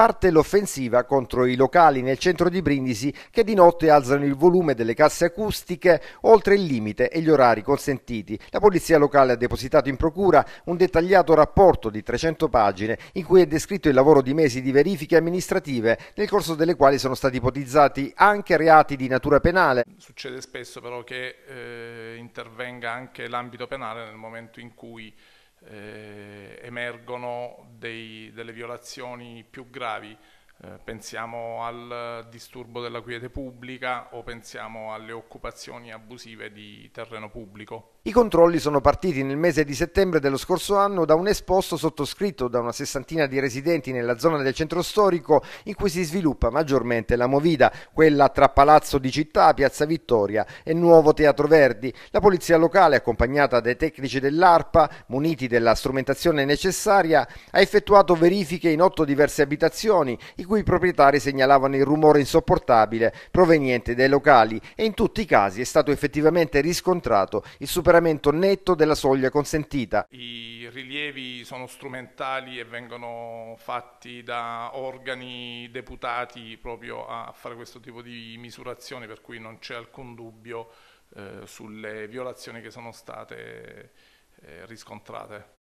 Parte l'offensiva contro i locali nel centro di Brindisi che di notte alzano il volume delle casse acustiche oltre il limite e gli orari consentiti. La polizia locale ha depositato in procura un dettagliato rapporto di 300 pagine in cui è descritto il lavoro di mesi di verifiche amministrative nel corso delle quali sono stati ipotizzati anche reati di natura penale. Succede spesso però che eh, intervenga anche l'ambito penale nel momento in cui eh, emergono dei, delle violazioni più gravi eh, pensiamo al disturbo della quiete pubblica o pensiamo alle occupazioni abusive di terreno pubblico. I controlli sono partiti nel mese di settembre dello scorso anno da un esposto sottoscritto da una sessantina di residenti nella zona del centro storico in cui si sviluppa maggiormente la movida, quella tra Palazzo di Città, Piazza Vittoria e Nuovo Teatro Verdi. La polizia locale, accompagnata dai tecnici dell'ARPA, muniti della strumentazione necessaria, ha effettuato verifiche in otto diverse abitazioni, i cui i proprietari segnalavano il rumore insopportabile proveniente dai locali e in tutti i casi è stato effettivamente riscontrato il superamento netto della soglia consentita. I rilievi sono strumentali e vengono fatti da organi deputati proprio a fare questo tipo di misurazioni per cui non c'è alcun dubbio eh, sulle violazioni che sono state eh, riscontrate.